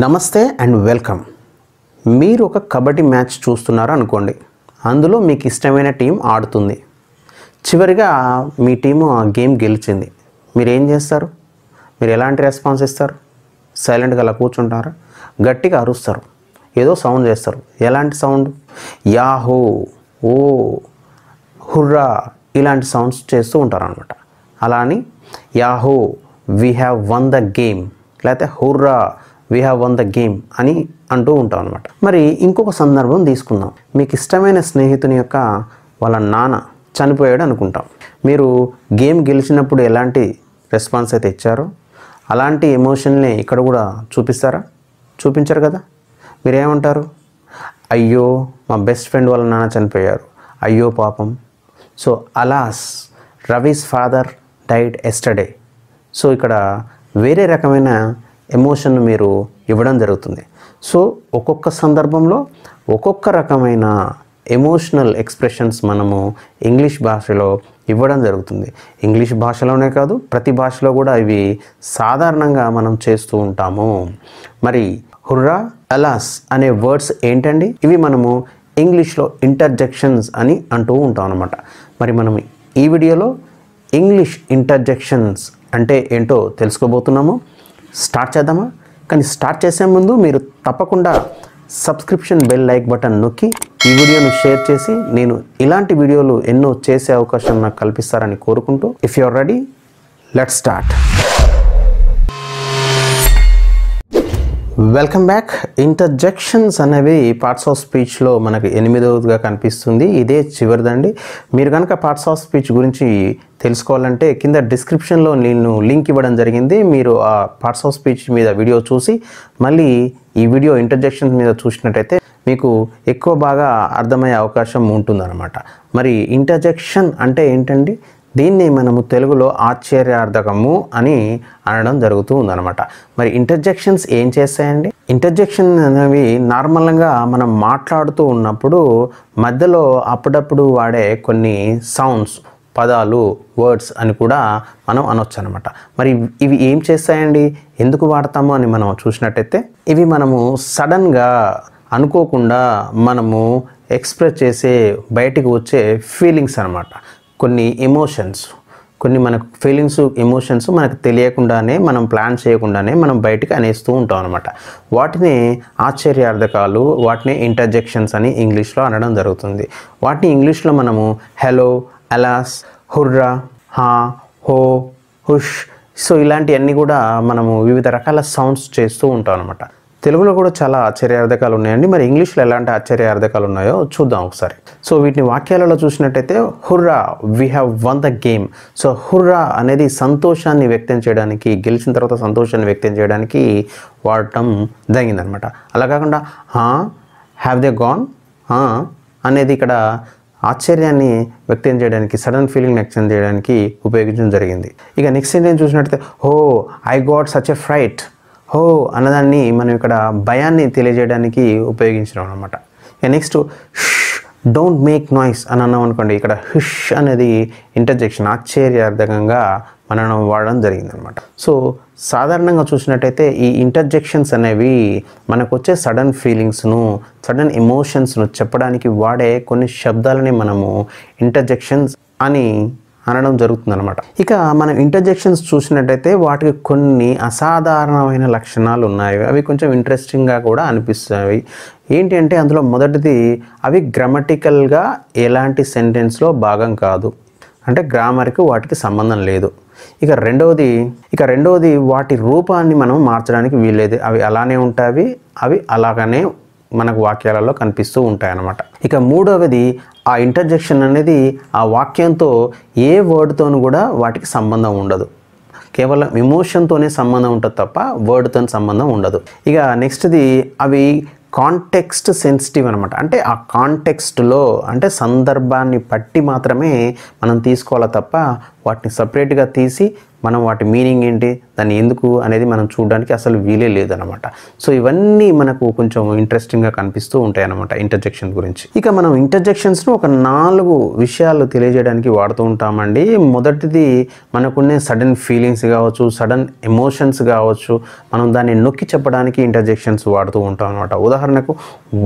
నమస్తే and welcome మీరు ఒక కబడ్డీ మ్యాచ్ చూస్తున్నారు అనుకోండి అందులో మీకు ఇష్టమైన టీం ఆడుతుంది చివరిగా మీ టీము ఆ గేమ్ గెలిచింది మీరు ఏం చేస్తారు మీరు ఎలాంటి రెస్పాన్స్ ఇస్తారు సైలెంట్గా అలా కూర్చుంటారు గట్టిగా అరుస్తారు ఏదో సౌండ్ చేస్తారు ఎలాంటి సౌండ్ యాహో ఓ హుర్రా ఇలాంటి సౌండ్స్ చేస్తూ ఉంటారు అనమాట అలా అని yahoo we have won the game లేకపోతే hurrah we have won the game అని అంటూ ఉంటాం అనమాట మరి ఇంకొక సందర్భం తీసుకుందాం మీకు ఇష్టమైన స్నేహితుని యొక్క వాళ్ళ నాన్న చనిపోయాడు అనుకుంటాం మీరు గేమ్ గెలిచినప్పుడు ఎలాంటి రెస్పాన్స్ అయితే ఇచ్చారో అలాంటి ఎమోషన్ని ఇక్కడ కూడా చూపిస్తారా చూపించరు కదా మీరేమంటారు అయ్యో మా బెస్ట్ ఫ్రెండ్ వాళ్ళ నాన్న చనిపోయారు అయ్యో పాపం so alas Ravi's father died yesterday so ఇక్కడ వేరే రకమైన ఎమోషన్ మీరు ఇవ్వడం జరుగుతుంది సో ఒక్కొక్క సందర్భంలో ఒక్కొక్క రకమైన ఎమోషనల్ ఎక్స్ప్రెషన్స్ మనము ఇంగ్లీష్ భాషలో ఇవ్వడం జరుగుతుంది ఇంగ్లీష్ భాషలోనే కాదు ప్రతి భాషలో కూడా ఇవి సాధారణంగా మనం చేస్తూ ఉంటాము మరి హుర్రా అలాస్ అనే వర్డ్స్ ఏంటండి ఇవి మనము ఇంగ్లీష్లో ఇంటర్జెక్షన్స్ అని అంటూ ఉంటాం అనమాట మరి మనం ఈ వీడియోలో ఇంగ్లీష్ ఇంటర్జెక్షన్స్ అంటే ఏంటో తెలుసుకోబోతున్నాము స్టార్ట్ చేద్దామా కానీ స్టార్ట్ చేసే ముందు మీరు తప్పకుండా సబ్స్క్రిప్షన్ బెల్ లైక్ బటన్ నొక్కి ఈ వీడియోను షేర్ చేసి నేను ఇలాంటి వీడియోలు ఎన్నో చేసే అవకాశం నాకు కల్పిస్తారని కోరుకుంటూ if you are ready let start welcome back interjections అనేవి పార్ట్స్ ఆఫ్ స్పీచ్లో మనకు ఎనిమిదవదిగా కనిపిస్తుంది ఇదే చివరిదండి మీరు కనుక పార్ట్స్ ఆఫ్ స్పీచ్ గురించి తెలుసుకోవాలంటే కింద డిస్క్రిప్షన్లో నేను లింక్ ఇవ్వడం జరిగింది మీరు ఆ పార్ట్స్ ఆఫ్ స్పీచ్ మీద వీడియో చూసి మళ్ళీ ఈ వీడియో ఇంటర్జెక్షన్స్ మీద చూసినట్టయితే మీకు ఎక్కువ బాగా అర్థమయ్యే అవకాశం ఉంటుందన్నమాట మరి ఇంటర్జెక్షన్ అంటే ఏంటండి దీన్ని మనము తెలుగులో ఆశ్చర్యార్థకము అని అనడం జరుగుతూ ఉందన్నమాట మరి ఇంటర్జెక్షన్స్ ఏం చేస్తాయండి ఇంటర్జెక్షన్ అనేవి నార్మల్గా మనం మాట్లాడుతూ ఉన్నప్పుడు మధ్యలో అప్పుడప్పుడు వాడే కొన్ని సౌండ్స్ పదాలు వర్డ్స్ అని కూడా మనం అనొచ్చు అనమాట మరి ఇవి ఏం చేస్తాయండి ఎందుకు వాడతాము అని మనం చూసినట్టయితే ఇవి మనము సడన్గా అనుకోకుండా మనము ఎక్స్ప్రెస్ చేసే బయటికి వచ్చే ఫీలింగ్స్ అనమాట కొన్ని ఎమోషన్స్ కొన్ని మనకు ఫీలింగ్స్ ఎమోషన్స్ మనకు తెలియకుండానే మనం ప్లాన్ చేయకుండానే మనం బయటికి అనేస్తూ ఉంటాం అనమాట వాటిని ఆశ్చర్యార్థకాలు వాటిని ఇంటర్జెక్షన్స్ అని ఇంగ్లీష్లో అనడం జరుగుతుంది వాటిని ఇంగ్లీష్లో మనము హెలో అలాస్ హుర్రా హా హో హుష్ సో ఇలాంటివన్నీ కూడా మనము వివిధ రకాల సౌండ్స్ చేస్తూ ఉంటాం అనమాట తెలుగులో కూడా చాలా ఆశ్చర్యార్థకాలు ఉన్నాయండి మరి ఇంగ్లీష్లో ఎలాంటి ఆశ్చర్యార్థకాలు ఉన్నాయో చూద్దాం ఒకసారి సో వీటిని వాక్యాలలో చూసినట్టయితే hurrah we have won the game so hurrah అనేది సంతోషాన్ని వ్యక్తం చేయడానికి గెలిచిన తర్వాత సంతోషాన్ని వ్యక్తం చేయడానికి వాడటం జరిగిందనమాట అలా కాకుండా హ్యావ్ దే గాన్ అనేది ఇక్కడ ఆశ్చర్యాన్ని వ్యక్తం చేయడానికి సడన్ ఫీలింగ్ వ్యక్తం చేయడానికి ఉపయోగించడం జరిగింది ఇక నెక్స్ట్ ఏంటని చూసినట్టయితే oh I got such a fright ho అన్నదాన్ని మనం ఇక్కడ భయాన్ని తెలియజేయడానికి ఉపయోగించడం అనమాట ఇక నెక్స్ట్ డోంట్ మేక్ నాయిస్ అని అన్నాం అనుకోండి ఇక్కడ హిష్ అనేది ఇంటర్జెక్షన్ ఆశ్చర్యార్థకంగా మనం వాడడం జరిగిందనమాట సో సాధారణంగా చూసినట్టయితే ఈ ఇంటర్జెక్షన్స్ అనేవి మనకు వచ్చే సడన్ ఫీలింగ్స్ను సడన్ ఎమోషన్స్ను చెప్పడానికి వాడే కొన్ని శబ్దాలని మనము ఇంటర్జెక్షన్స్ అని అనడం జరుగుతుంది అనమాట ఇక మనం ఇంటర్జెక్షన్స్ చూసినట్టయితే వాటికి కొన్ని అసాధారణమైన లక్షణాలు ఉన్నాయి అవి కొంచెం ఇంట్రెస్టింగ్గా కూడా అనిపిస్తాయి ఏంటి అంటే అందులో మొదటిది అవి గ్రామటికల్గా ఎలాంటి సెంటెన్స్లో భాగం కాదు అంటే గ్రామర్కి వాటికి సంబంధం లేదు ఇక రెండవది ఇక రెండవది వాటి రూపాన్ని మనం మార్చడానికి వీల్లేదు అవి అలానే ఉంటాయి అవి అలాగనే మనకు వాక్యాలలో కనిపిస్తూ ఉంటాయన్నమాట ఇక మూడవది ఆ ఇంటర్జెక్షన్ అనేది ఆ వాక్యంతో ఏ వర్డ్తోనూ కూడా వాటికి సంబంధం ఉండదు కేవలం ఎమోషన్తోనే సంబంధం ఉంటుంది తప్ప వర్డ్తో సంబంధం ఉండదు ఇక నెక్స్ట్ది అవి కాంటెక్స్ట్ సెన్సిటివ్ అనమాట అంటే ఆ కాంటెక్స్ట్లో అంటే సందర్భాన్ని బట్టి మాత్రమే మనం తీసుకోవాలి తప్ప వాటిని సపరేట్గా తీసి మనం వాటి మీనింగ్ ఏంటి దాన్ని ఎందుకు అనేది మనం చూడడానికి అసలు వీలే లేదనమాట సో ఇవన్నీ మనకు కొంచెం ఇంట్రెస్టింగ్గా కనిపిస్తూ ఉంటాయి అనమాట ఇంటర్జెక్షన్ గురించి ఇక మనం ఇంటర్జెక్షన్స్ను ఒక నాలుగు విషయాలు తెలియజేయడానికి వాడుతూ ఉంటామండి మొదటిది మనకునే సడన్ ఫీలింగ్స్ కావచ్చు సడన్ ఎమోషన్స్ కావచ్చు మనం దాన్ని నొక్కి చెప్పడానికి ఇంటర్జెక్షన్స్ వాడుతూ ఉంటాం అనమాట ఉదాహరణకు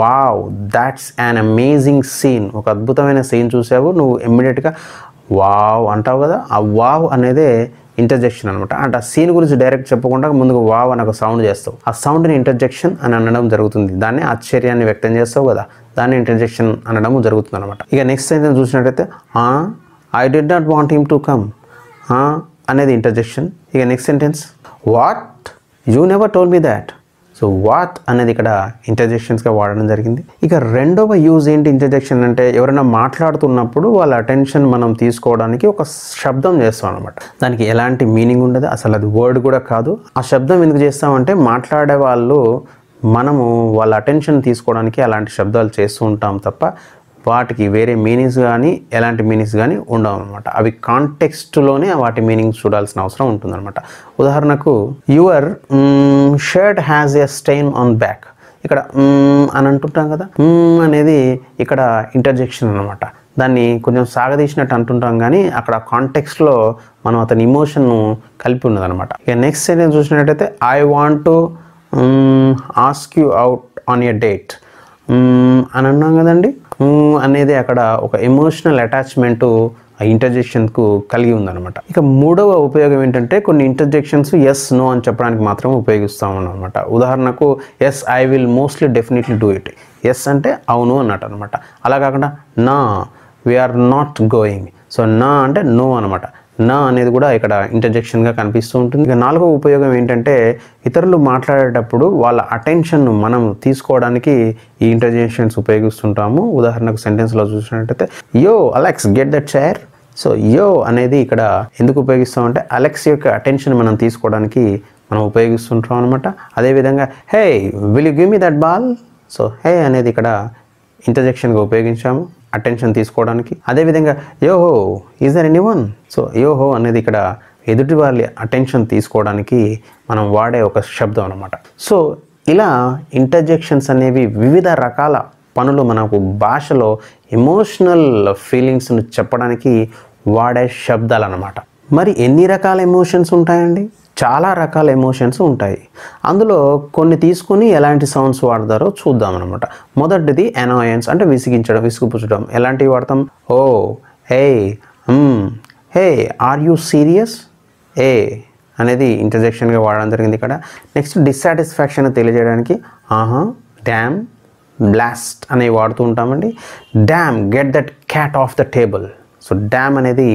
wow that's an amazing scene ఒక అద్భుతమైన సీన్ చూసావు నువ్వు ఇమ్మీడియట్గా వావ్ అంటావు కదా ఆ వావ్ అనేదే ఇంటర్జెక్షన్ అనమాట అంటే ఆ సీన్ గురించి డైరెక్ట్ చెప్పకుండా ముందుకు వావ్ అని ఒక సౌండ్ చేస్తావు ఆ సౌండ్ని ఇంటర్జెక్షన్ అని అనడం జరుగుతుంది దాన్ని ఆశ్చర్యాన్ని వ్యక్తం చేస్తావు కదా దాన్ని ఇంటర్జెక్షన్ అనడం జరుగుతుంది అనమాట ఇక నెక్స్ట్ అయితే చూసినట్టయితే I did not want him to come అనేది ఇంటర్జెక్షన్ ఇక next sentence what you never told me that so what అనేది ఇక్కడ ఇంటర్జెక్షన్స్గా వాడడం జరిగింది ఇక రెండవ యూజ్ ఏంటి ఇంటర్జెక్షన్ అంటే ఎవరైనా మాట్లాడుతున్నప్పుడు వాళ్ళ అటెన్షన్ మనం తీసుకోవడానికి ఒక శబ్దం చేస్తాం అనమాట దానికి ఎలాంటి మీనింగ్ ఉండదు అసలు అది వర్డ్ కూడా కాదు ఆ శబ్దం ఎందుకు చేస్తామంటే మాట్లాడే వాళ్ళు మనము వాళ్ళ అటెన్షన్ తీసుకోవడానికి అలాంటి శబ్దాలు చేస్తూ ఉంటాం తప్ప వాటికి వేరే మీనింగ్స్ కానీ ఎలాంటి మీనింగ్స్ కానీ ఉండవు అనమాట అవి కాంటెక్స్ట్లోనే వాటి మీనింగ్స్ చూడాల్సిన అవసరం ఉంటుందన్నమాట ఉదాహరణకు your shirt has a stain on back ఇక్కడ అని అంటుంటాం కదా అనేది ఇక్కడ ఇంటర్జెక్షన్ అనమాట దాన్ని కొంచెం సాగదీసినట్టు అంటుంటాం కానీ అక్కడ కాంటెక్స్ట్లో మనం అతని ఇమోషన్ను కలిపి ఉన్నదనమాట ఇక నెక్స్ట్ సెంటెన్స్ చూసినట్టయితే I want to ask you out on a date అని అన్నాం కదండి అనేది అక్కడ ఒక ఎమోషనల్ అటాచ్మెంటు ఆ ఇంటర్జెక్షన్కు కలిగి ఉందన్నమాట ఇక మూడవ ఉపయోగం ఏంటంటే కొన్ని ఇంటర్జెక్షన్స్ ఎస్ నో అని చెప్పడానికి మాత్రం ఉపయోగిస్తాము అనమాట ఉదాహరణకు yes I will mostly definitely do it yes అంటే అవును అన్నట్టు అనమాట అలా కాకుండా నా వీఆర్ నాట్ గోయింగ్ సో నా అంటే నో అనమాట నా అనేది కూడా ఇక్కడ ఇంటర్జెక్షన్గా కనిపిస్తూ ఉంటుంది ఇక నాలుగో ఉపయోగం ఏంటంటే ఇతరులు మాట్లాడేటప్పుడు వాళ్ళ అటెన్షన్ను మనం తీసుకోవడానికి ఈ ఇంటర్జెక్షన్స్ ఉపయోగిస్తుంటాము ఉదాహరణకు సెంటెన్స్లో చూసినట్టయితే yo Alex get that chair so yo అనేది ఇక్కడ ఎందుకు ఉపయోగిస్తామంటే అలెక్స్ యొక్క అటెన్షన్ మనం తీసుకోవడానికి మనం ఉపయోగిస్తుంటాం అనమాట అదేవిధంగా hey will you give me that ball so hey అనేది ఇక్కడ ఇంటర్జెక్షన్గా ఉపయోగించాము అటెన్షన్ తీసుకోవడానికి అదేవిధంగా yoho is there anyone so yoho అనేది ఇక్కడ ఎదుటి వాళ్ళ అటెన్షన్ తీసుకోవడానికి మనం వాడే ఒక శబ్దం అనమాట సో ఇలా ఇంటర్జెక్షన్స్ అనేవి వివిధ రకాల పనులు మనకు భాషలో ఎమోషనల్ ఫీలింగ్స్ను చెప్పడానికి వాడే శబ్దాలు అనమాట మరి ఎన్ని రకాల ఎమోషన్స్ ఉంటాయండి చాలా రకాల ఎమోషన్స్ ఉంటాయి అందులో కొన్ని తీసుకుని ఎలాంటి సౌండ్స్ వాడతారో చూద్దాం అనమాట మొదటిది అనాయన్స్ అంటే విసిగించడం విసుగుపుచ్చడం ఎలాంటివి వాడతాం oh eh hey are you serious eh అనేది ఇంటర్జెక్షన్గా వాడడం జరిగింది ఇక్కడ నెక్స్ట్ డిస్సాటిస్ఫాక్షన్ తెలియజేయడానికి ఆహా డ్యామ్ బ్లాస్ట్ అనేవి వాడుతూ ఉంటామండి damn get that cat off the table so damn అనేది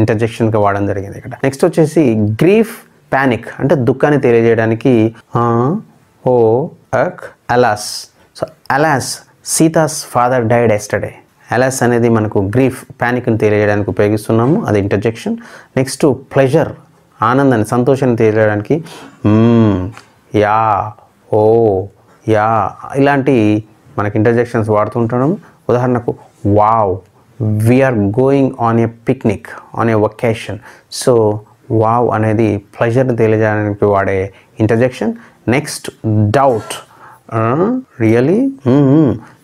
ఇంటర్జెక్షన్గా వాడడం జరిగింది ఇక్కడ నెక్స్ట్ వచ్చేసి గ్రీఫ్ ప్యానిక్ అంటే దుఃఖాన్ని తెలియజేయడానికి oh ack alas so alas Sita's father died yesterday alas అనేది మనకు గ్రీఫ్ ప్యానిక్ని తెలియజేయడానికి ఉపయోగిస్తున్నాము అది ఇంటర్జెక్షన్ నెక్స్ట్ ప్లెజర్ ఆనందాన్ని సంతోషాన్ని తెలియజేయడానికి యా ఓ యా ఇలాంటి మనకి ఇంటర్జెక్షన్స్ వాడుతుంటాము ఉదాహరణకు wow we're going on a picnic on a vacation so wow అనేది ప్లెజర్ని తెలియజేయడానికి వాడే interjection next doubt really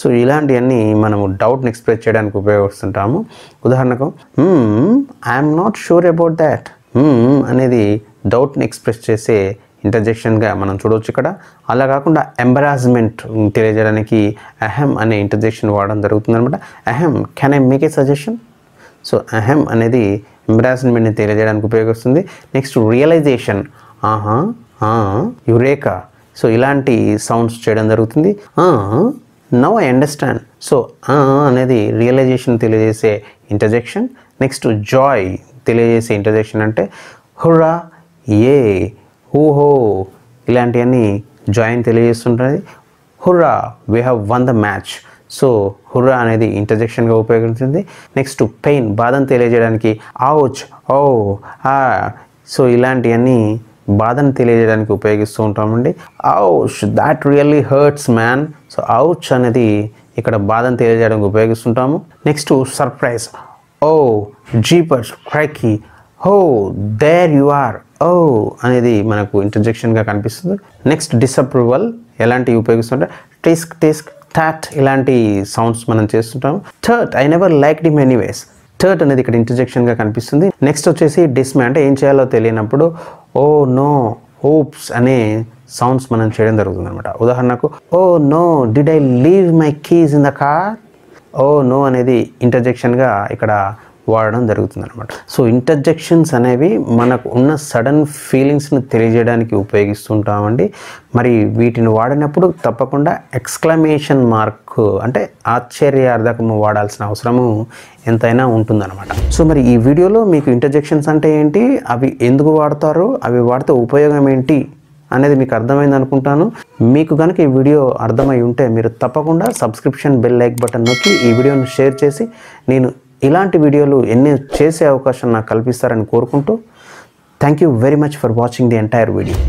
so ఇలాంటివన్నీ మనము డౌట్ని ఎక్స్ప్రెస్ చేయడానికి ఉపయోగిస్తుంటాము ఉదాహరణకు I'm not sure about that అనేది డౌట్ని ఎక్స్ప్రెస్ చేసే ఇంటర్జెక్షన్గా మనం చూడవచ్చు ఇక్కడ అలా కాకుండా ఎంబరాజ్మెంట్ తెలియజేయడానికి అహెమ్ అనే ఇంటర్జెక్షన్ వాడడం జరుగుతుంది అనమాట ahem can I make a suggestion so ahem అనేది ఎంబరాస్మెంట్ని తెలియజేయడానికి ఉపయోగిస్తుంది నెక్స్ట్ రియలైజేషన్ ఆహా యురేక సో ఇలాంటి సౌండ్స్ చేయడం జరుగుతుంది నవ్ ఐ అండర్స్టాండ్ సో అనేది రియలైజేషన్ తెలియజేసే ఇంటర్జెక్షన్ నెక్స్ట్ జాయ్ తెలియజేసే ఇంటర్జెక్షన్ అంటే హుర్రా ఏ ఊహో ఇలాంటివన్నీ జాయిన్ తెలియజేస్తుంటుంది hurrah we have won the match so hurrah అనేది ఇంటర్జెక్షన్గా ఉపయోగించింది నెక్స్ట్ పెయిన్ బాధను తెలియజేయడానికి ఆవుచ్ ఓ ఆ సో ఇలాంటివన్నీ బాధను తెలియజేయడానికి ఉపయోగిస్తూ ఉంటామండి ouch that really hurts man so ouch అనేది ఇక్కడ బాధను తెలియజేయడానికి ఉపయోగిస్తుంటాము నెక్స్ట్ సర్ప్రైజ్ ఓ జీపర్స్ క్రైకి హో దేర్ యు ఆర్ ఓ అనేది మనకు ఇంటర్జెక్షన్గా కనిపిస్తుంది నెక్స్ట్ డిసప్రూవల్ ఎలాంటివి ఉపయోగిస్తుంటే టిస్క్ టిస్క్ థాట్ ఇలాంటి సౌండ్స్ మనం చేస్తుంటాం థర్ట్ I never like them anyways థర్ట్ అనేది ఇక్కడ ఇంటర్జెక్షన్గా కనిపిస్తుంది నెక్స్ట్ వచ్చేసి డిస్మే అంటే ఏం చేయాలో తెలియనప్పుడు ఓ నో హోప్స్ అనే సౌండ్స్ మనం చేయడం జరుగుతుంది అనమాట ఉదాహరణకు oh no did I leave my keys in the car oh no అనేది ఇంటర్జెక్షన్గా ఇక్కడ వాడడం జరుగుతుంది అనమాట సో ఇంటర్జెక్షన్స్ అనేవి మనకు ఉన్న సడన్ ఫీలింగ్స్ని తెలియజేయడానికి ఉపయోగిస్తుంటామండి మరి వీటిని వాడినప్పుడు తప్పకుండా ఎక్స్క్లమేషన్ మార్క్ అంటే ఆశ్చర్యార్థకము వాడాల్సిన అవసరము ఎంతైనా ఉంటుందన్నమాట సో మరి ఈ వీడియోలో మీకు ఇంటర్జెక్షన్స్ అంటే ఏంటి అవి ఎందుకు వాడతారు అవి వాడితే ఉపయోగం ఏంటి అనేది మీకు అర్థమైంది అనుకుంటాను మీకు కనుక ఈ వీడియో అర్థమై ఉంటే మీరు తప్పకుండా సబ్స్క్రిప్షన్ బెల్ లైక్ బటన్ నొక్కి ఈ వీడియోను షేర్ చేసి నేను ఇలాంటి వీడియోలు ఎన్ని చేసే అవకాశం నాకు కల్పిస్తారని కోరుకుంటూ thank you very much for watching the entire video